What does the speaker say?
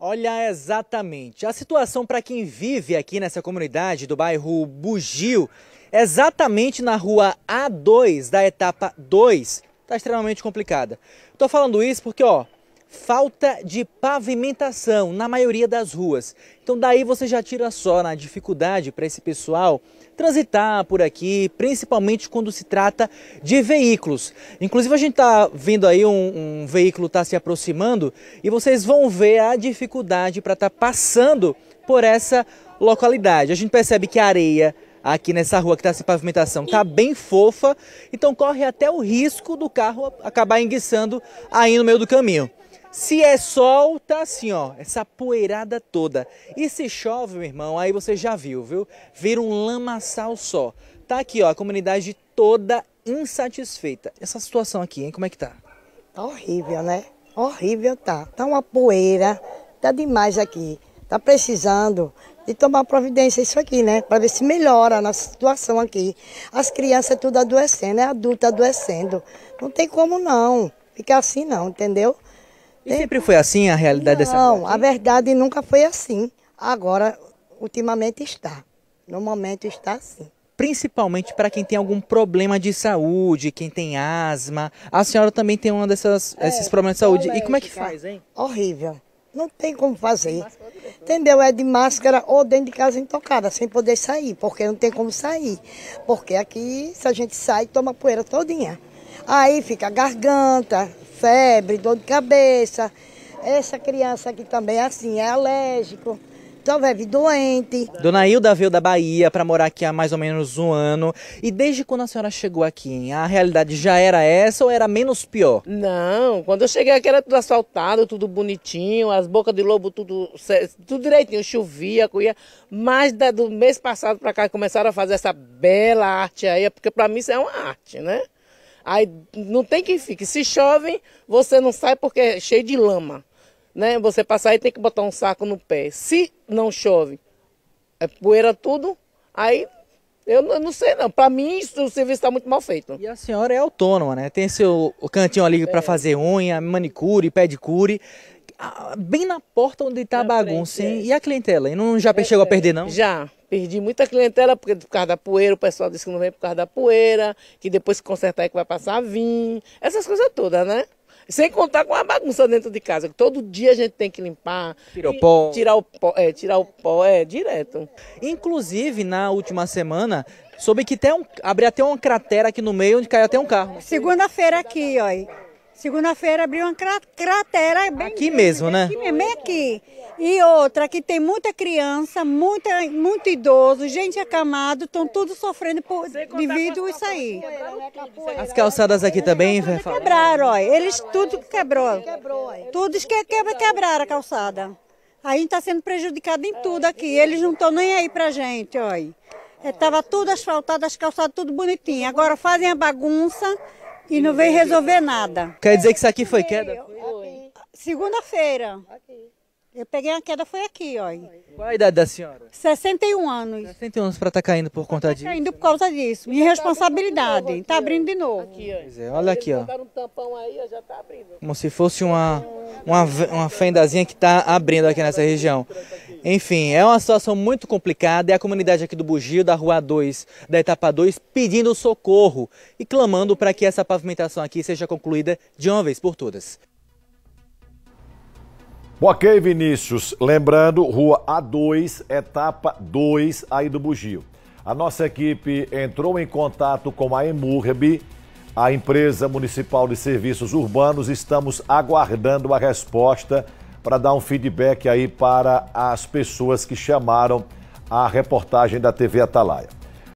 Olha, exatamente. A situação para quem vive aqui nessa comunidade do bairro Bugio, exatamente na rua A2 da etapa 2, está extremamente complicada. Estou falando isso porque, ó, falta de pavimentação na maioria das ruas. Então daí você já tira só na dificuldade para esse pessoal transitar por aqui, principalmente quando se trata de veículos. Inclusive a gente está vendo aí um, um veículo está se aproximando e vocês vão ver a dificuldade para estar tá passando por essa localidade. A gente percebe que a areia aqui nessa rua que está sem pavimentação está bem fofa, então corre até o risco do carro acabar enguiçando aí no meio do caminho. Se é sol, tá assim, ó, essa poeirada toda. E se chove, meu irmão, aí você já viu, viu? Vira um lamaçal só. Tá aqui, ó, a comunidade toda insatisfeita. Essa situação aqui, hein, como é que tá? Tá horrível, né? Horrível tá. Tá uma poeira, tá demais aqui. Tá precisando de tomar providência isso aqui, né? Para ver se melhora a nossa situação aqui. As crianças tudo adoecendo, é adulto adoecendo. Não tem como não. Ficar assim não, entendeu? sempre foi assim a realidade não, dessa Não, a verdade nunca foi assim. Agora, ultimamente está. No momento está assim. Principalmente para quem tem algum problema de saúde, quem tem asma. A senhora também tem um desses é, problemas de saúde. E como é que faz, hein? Horrível. Não tem como fazer. Entendeu? É de máscara ou dentro de casa intocada, sem poder sair, porque não tem como sair. Porque aqui, se a gente sai, toma poeira todinha. Aí fica garganta, febre, dor de cabeça. Essa criança aqui também é assim, é alérgico. Então vive doente. Dona Hilda veio da Bahia para morar aqui há mais ou menos um ano. E desde quando a senhora chegou aqui, a realidade já era essa ou era menos pior? Não, quando eu cheguei aqui era tudo asfaltado, tudo bonitinho, as bocas de lobo tudo, tudo direitinho, chovia, corria. Mas do mês passado para cá começaram a fazer essa bela arte aí, porque para mim isso é uma arte, né? Aí não tem que fique. Se chove, você não sai porque é cheio de lama. Né? Você passar e tem que botar um saco no pé. Se não chove, é poeira tudo, aí eu não sei não. Para mim o serviço está muito mal feito. E a senhora é autônoma, né? Tem seu cantinho ali para é. fazer unha, manicure, pedicure. Ah, bem na porta onde está a bagunça, hein? É. E a clientela? E não já é, chegou a perder, não? Já. Perdi muita clientela porque por causa da poeira, o pessoal disse que não vem por causa da poeira, que depois que consertar é que vai passar vinho, essas coisas todas, né? Sem contar com a bagunça dentro de casa, que todo dia a gente tem que limpar. Tirar o pó. Tirar o pó, é, tirar o pó, é, direto. Inclusive, na última semana, soube que tem um, abriu até uma cratera aqui no meio onde caiu até um carro. Segunda-feira aqui, ó. Segunda-feira abriu uma cratera é bem Aqui mesmo, né? Aqui mesmo, aqui. E outra, que tem muita criança, muita, muito idoso, gente acamado, estão todos sofrendo por, devido a isso aí. Né, as calçadas aqui também, Fé? Quebraram, olha. Eles tudo quebrou. É. Tudo que quebra, quebraram a calçada. A gente está sendo prejudicado em tudo é, aqui. Eles não estão nem aí pra gente, olha. Estava é, tudo asfaltado, as calçadas tudo bonitinho. Agora fazem a bagunça e não vem resolver nada. Quer dizer que isso aqui foi queda? Segunda-feira. Aqui. Eu peguei uma queda, foi aqui, olha. Qual a idade da senhora? 61 anos. 61 anos para estar tá caindo por conta tá disso? caindo por causa disso. Minha tá responsabilidade. Está abrindo de novo. Aqui, É, olha aqui, ó. um tampão aí, já está abrindo. Como se fosse uma, uma, uma fendazinha que está abrindo aqui nessa região. Enfim, é uma situação muito complicada. É a comunidade aqui do Bugio, da Rua 2, da Etapa 2, pedindo socorro e clamando para que essa pavimentação aqui seja concluída de uma vez por todas. Ok, Vinícius. Lembrando, rua A2, etapa 2 aí do Bugio. A nossa equipe entrou em contato com a Emurb, a empresa municipal de serviços urbanos. Estamos aguardando a resposta para dar um feedback aí para as pessoas que chamaram a reportagem da TV Atalaia.